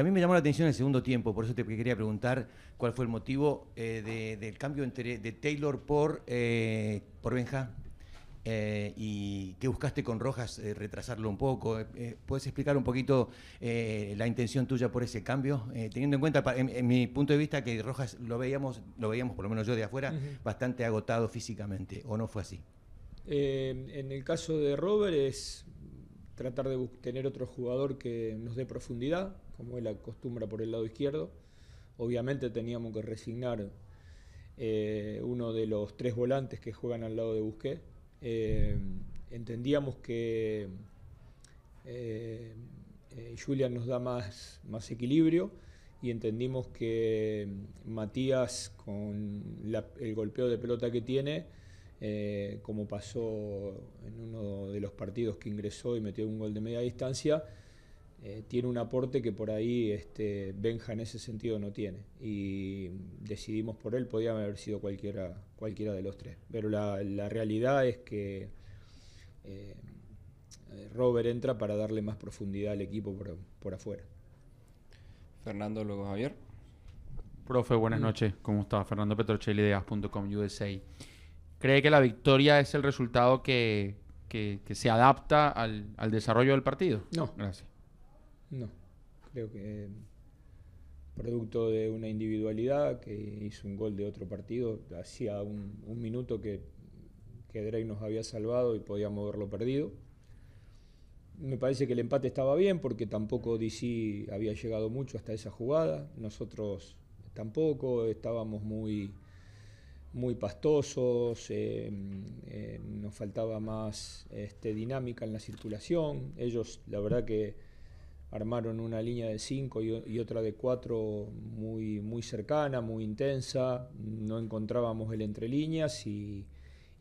a mí me llamó la atención el segundo tiempo, por eso te quería preguntar cuál fue el motivo eh, del cambio entre, de Taylor por, eh, por Benja eh, y qué buscaste con Rojas retrasarlo un poco. ¿Puedes explicar un poquito la intención tuya por ese cambio? teniendo en cuenta, en, mi punto de vista, que Rojas lo veíamos, lo veíamos por lo menos yo de afuera, bastante agotado físicamente, ¿o no fue así? en el caso de Robert es tratar de tener otro jugador que nos dé profundidad, como la acostumbra por el lado izquierdo. Obviamente teníamos que resignar eh, uno de los tres volantes que juegan al lado de Busqué. Eh, entendíamos que eh, Julian nos da más, equilibrio y entendimos que Matías, con el golpeo de pelota que tiene, eh, como pasó en uno de los partidos que ingresó y metió un gol de media distancia, eh, tiene un aporte que por ahí este, Benja en ese sentido no tiene. Y decidimos por él, podía haber sido cualquiera, cualquiera de los tres. Pero la, realidad es que eh, Robert entra para darle más profundidad al equipo por, afuera. Fernando, luego Javier. Profe, buenas mm. noches. ¿Cómo está? Fernando USA cree que la victoria es el resultado que, se adapta al, desarrollo del partido. No. Gracias. No. Creo que producto de una individualidad que hizo un gol de otro partido, hacía un, minuto que, que Drake nos había salvado y podíamos haberlo perdido. Me parece que el empate estaba bien porque tampoco DC había llegado mucho hasta esa jugada. Nosotros tampoco estábamos muy muy pastosos, eh, eh, nos faltaba más este, dinámica en la circulación. Ellos, la verdad que armaron una línea de 5 y, otra de 4 muy, muy cercana, muy intensa, no encontrábamos el entre líneas y,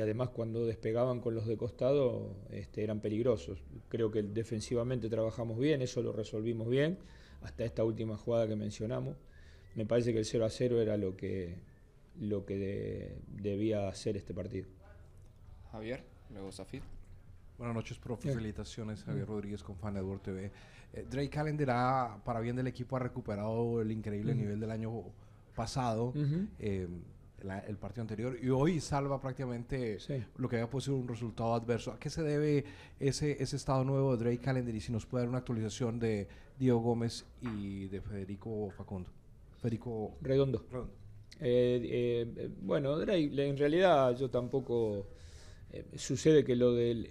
además cuando despegaban con los de costado este, eran peligrosos. Creo que defensivamente trabajamos bien, eso lo resolvimos bien, hasta esta última jugada que mencionamos. Me parece que el 0 a 0 era lo que lo que debía hacer este partido. Javier, luego Zafir. Buenas noches, profe. Felicitaciones, Javier Rodríguez con Fan TV. Eh, Drake Calendar, para bien del equipo, ha recuperado el increíble nivel del año pasado, eh, el partido anterior, y hoy salva prácticamente lo que había puesto un resultado adverso. ¿A qué se debe ese, ese estado nuevo de Drake Calendar? Y si nos puede dar una actualización de Diego Gómez y de Federico Facundo. Federico Redondo. Redondo. Eh, eh, eh, bueno, en realidad yo tampoco... sucede que lo del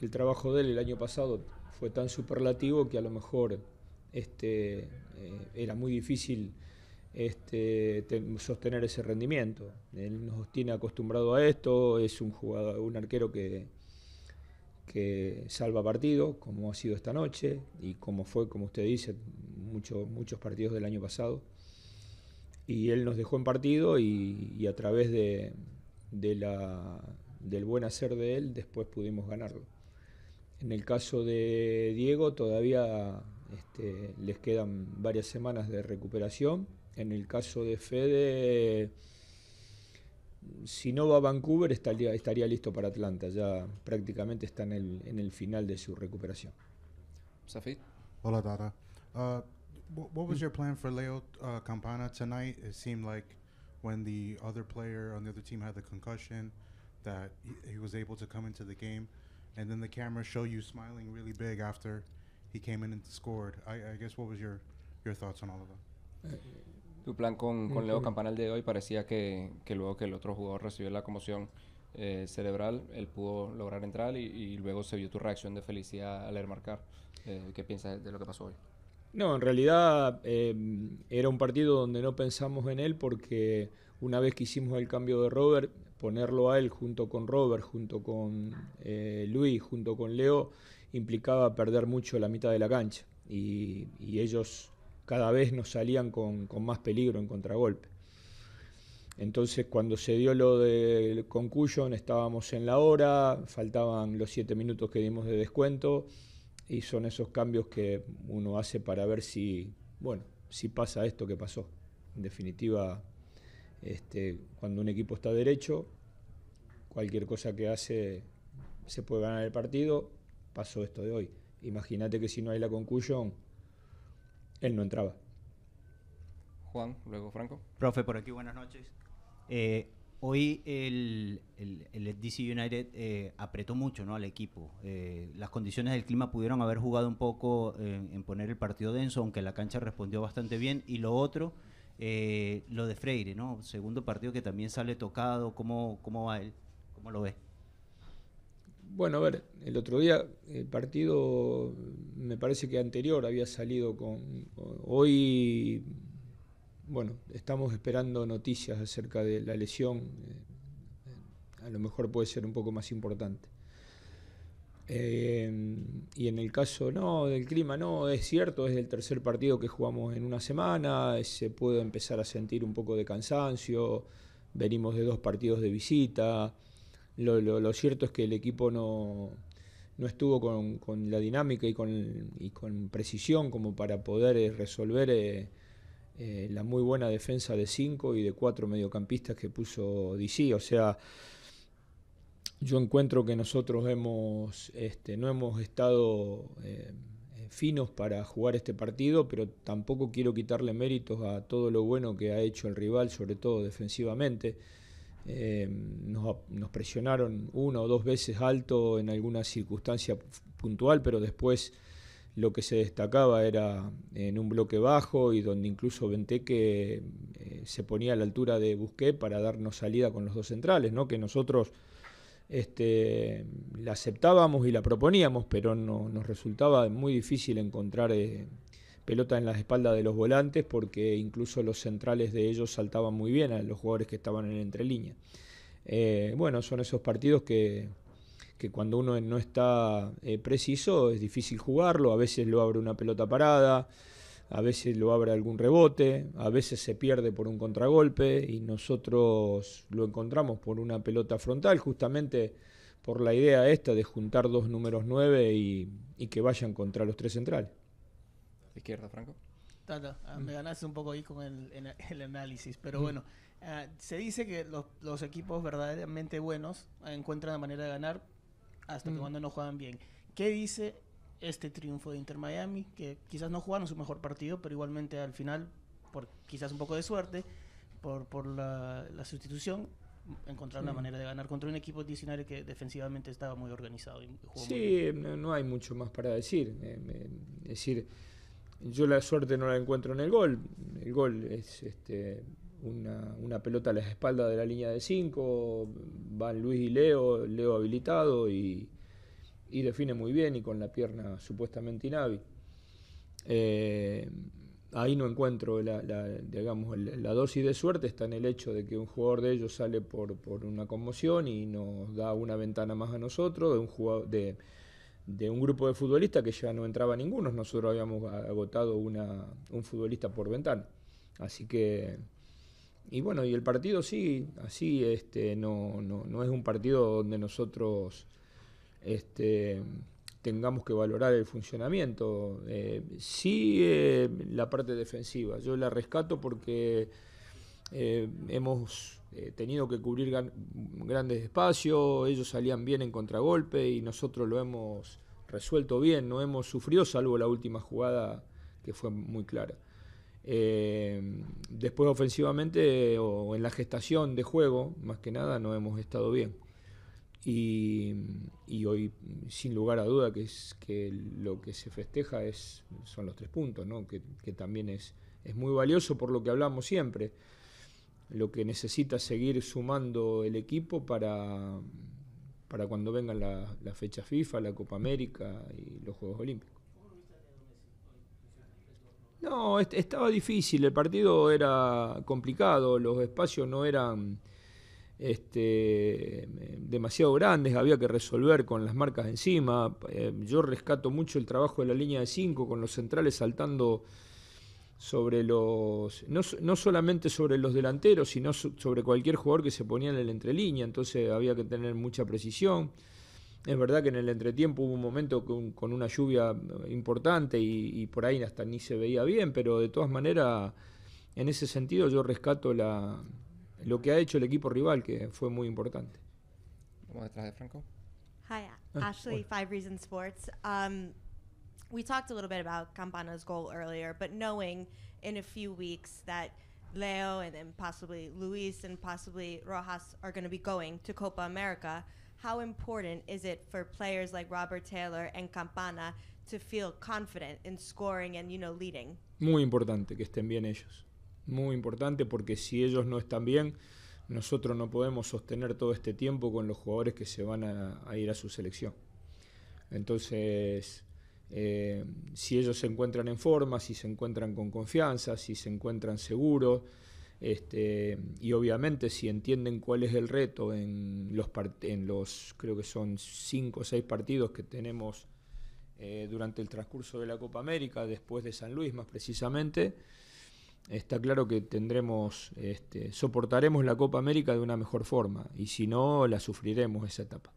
el, trabajo de él el año pasado fue tan superlativo que a lo mejor este, era muy difícil este, sostener ese rendimiento. Él nos tiene acostumbrado a esto, es un jugador, un arquero que, que salva partidos, como ha sido esta noche y como fue, como usted dice, mucho, muchos partidos del año pasado y él nos dejó en partido y, a través de, la, del buen hacer de él después pudimos ganarlo. En el caso de Diego todavía este, les quedan varias semanas de recuperación. En el caso de Fede, si no va a Vancouver estaría, estaría listo para Atlanta, ya prácticamente está en el, final de su recuperación. Hola ah, What was your plan for Leo uh, Campana tonight? It seemed like when the other player on the other team had the concussion, that he, he was able to come into the game, and then the camera show you smiling really big after he came in and scored. I, I guess what was your your thoughts on all of that? Tu plan con, con Leo Campana el día de hoy parecía que, que luego que el otro jugador recibió la conmoción eh, cerebral, él pudo lograr entrar y, y luego se vio tu reacción de felicidad al marcar. Eh, ¿Qué piensas de lo que pasó hoy? No, en realidad em, era un partido donde no pensamos en él porque una vez que hicimos el cambio de Robert, ponerlo a él junto con Robert, junto con eh, Luis, junto con Leo, implicaba perder mucho la mitad de la cancha. Y, ellos cada vez nos salían con, más peligro en contragolpe. Entonces cuando se dio lo del concussion estábamos en la hora, faltaban los siete minutos que dimos de descuento y son esos cambios que uno hace para ver si, bueno, si pasa esto que pasó. En definitiva, este, cuando un equipo está derecho, cualquier cosa que hace se puede ganar el partido, pasó esto de hoy. Imagínate que si no hay la conclusión, él no entraba. Juan, luego Franco. Profe, por aquí, buenas noches. Eh, Hoy el, DC United eh, apretó mucho ¿no? al equipo. Eh, las condiciones del clima pudieron haber jugado un poco eh, en poner el partido denso, aunque la cancha respondió bastante bien. Y lo otro, lo de Freire, ¿no? segundo partido que también sale tocado. ¿Cómo, cómo va él? ¿Cómo lo ve? Bueno, a ver, el otro día el partido me parece que anterior había salido con... con hoy bueno, estamos esperando noticias acerca de la lesión. Eh, a lo mejor puede ser un poco más importante. Eh, y en el caso, no, del clima, no, es cierto, es el tercer partido que jugamos en una semana, se puede empezar a sentir un poco de cansancio, venimos de dos partidos de visita, lo, cierto es que el equipo no, estuvo con, la dinámica y con, precisión como para poder eh, resolver... Eh, la muy buena defensa de cinco y de cuatro mediocampistas que puso DC. O sea, yo encuentro que nosotros hemos, este, no hemos estado eh, eh, finos para jugar este partido, pero tampoco quiero quitarle méritos a todo lo bueno que ha hecho el rival, sobre todo defensivamente. nos, presionaron una o dos veces alto en alguna circunstancia puntual, pero después lo que se destacaba era en un bloque bajo y donde incluso Venteque que eh, se ponía a la altura de Busqué para darnos salida con los dos centrales, ¿no? que nosotros este, la aceptábamos y la proponíamos, pero nos resultaba muy difícil encontrar eh, pelota en las espaldas de los volantes porque incluso los centrales de ellos saltaban muy bien a los jugadores que estaban en entrelínea. Eh, bueno, son esos partidos que, que cuando uno no está eh, preciso es difícil jugarlo, a veces lo abre una pelota parada, a veces lo abre algún rebote, a veces se pierde por un contragolpe y nosotros lo encontramos por una pelota frontal, justamente por la idea esta de juntar dos números nueve y, que vayan contra los tres centrales. Izquierda, Franco. Tata, ah, me mm. ganaste un poco ahí con el, análisis, pero mm. bueno, ah, se dice que los, equipos verdaderamente buenos encuentran la manera de ganar hasta que mm. cuando no juegan bien. ¿Qué dice este triunfo de Inter Miami? Que quizás no jugaron su mejor partido, pero igualmente al final, por quizás un poco de suerte, por, por la, sustitución, encontrar una la manera de ganar contra un equipo 19 que defensivamente estaba muy organizado. Y jugó sí, bien. No, hay mucho más para decir. Eh, es decir, yo la suerte no la encuentro en el gol. El gol es este, una, pelota a las espaldas de la línea de 5, van Luis y Leo, Leo habilitado y, define muy bien y con la pierna supuestamente inhábil. Eh, ahí no encuentro la, la dosis de suerte, está en el hecho de que un jugador de ellos sale por, una conmoción y nos da una ventana más a nosotros, de un, de, un grupo de futbolistas que ya no entraba ninguno, nosotros habíamos agotado una, un futbolista por ventana. Así que y bueno, y el partido sí, así este, no, no, no es un partido donde nosotros este, tengamos que valorar el funcionamiento. Eh, sí eh, la parte defensiva, yo la rescato porque eh, hemos eh, tenido que cubrir grandes espacios, ellos salían bien en contragolpe y nosotros lo hemos resuelto bien, no hemos sufrido salvo la última jugada que fue muy clara. Eh, después ofensivamente o en la gestación de juego, más que nada, no hemos estado bien. Y, hoy, sin lugar a duda, que es que lo que se festeja es, son los tres puntos, ¿no? que, también es, es muy valioso por lo que hablamos siempre. Lo que necesita seguir sumando el equipo para, para cuando vengan las la fecha FIFA, la Copa América y los Juegos Olímpicos. No, estaba difícil, el partido era complicado, los espacios no eran este, demasiado grandes, había que resolver con las marcas encima. Eh, yo rescato mucho el trabajo de la línea de 5 con los centrales saltando sobre los, no, solamente sobre los delanteros, sino sobre cualquier jugador que se ponía en el entrelínea, entonces había que tener mucha precisión. Es verdad que en el entretiempo hubo un momento con, una lluvia eh, importante y, por ahí hasta ni se veía bien, pero de todas maneras, en ese sentido yo rescato lo que ha hecho el equipo rival, que fue muy importante. Vamos detrás de Franco. Hi, ah, Ashley, Five Reasons Sports. Um, we talked a little bit about Campana's goal earlier, but knowing in a few weeks that Leo and then possibly Luis and possibly Rojas are going to be going to Copa América, how important is it for players like Robert Taylor and Campana to feel confident in scoring and, you know, leading? Muy importante que estén bien ellos. Muy importante porque si ellos no están bien, nosotros no podemos sostener todo este tiempo con los jugadores que se van a, ir a su selección. Entonces, eh, si ellos se encuentran en forma, si se encuentran con confianza, si se encuentran seguros, este, y obviamente si entienden cuál es el reto en los, en los creo que son cinco o seis partidos que tenemos eh, durante el transcurso de la Copa América, después de San Luis más precisamente, está claro que tendremos, este, soportaremos la Copa América de una mejor forma y si no, la sufriremos esa etapa.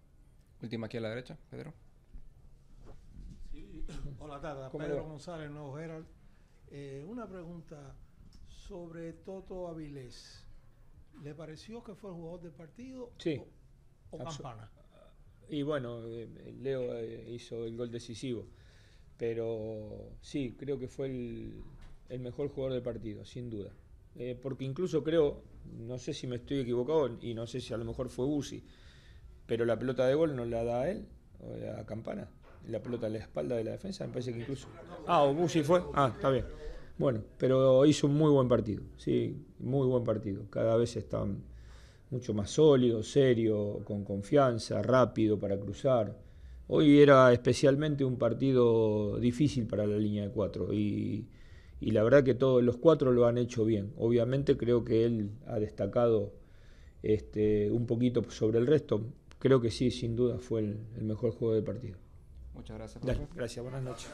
Última aquí a la derecha, Pedro. Hola, tarde. Pedro González, Nuevo Gerald. Eh, una pregunta sobre Toto Avilés. ¿Le pareció que fue el jugador del partido? Sí. ¿O, campana? Y bueno, eh, Leo eh, hizo el gol decisivo. Pero sí, creo que fue el, mejor jugador del partido, sin duda. Eh, porque incluso creo, no sé si me estoy equivocado y no sé si a lo mejor fue Busi, pero la pelota de gol no la da a él, o la campana, la pelota a la espalda de la defensa, me parece que incluso... Ah, o Busi fue, ah, está bien. Bueno, pero hizo un muy buen partido, sí, muy buen partido. Cada vez está mucho más sólido, serio, con confianza, rápido para cruzar. Hoy era especialmente un partido difícil para la línea de cuatro y, la verdad que todos los cuatro lo han hecho bien. Obviamente creo que él ha destacado este, un poquito sobre el resto. Creo que sí, sin duda fue el, mejor juego del partido. Muchas gracias. gracias, buenas noches.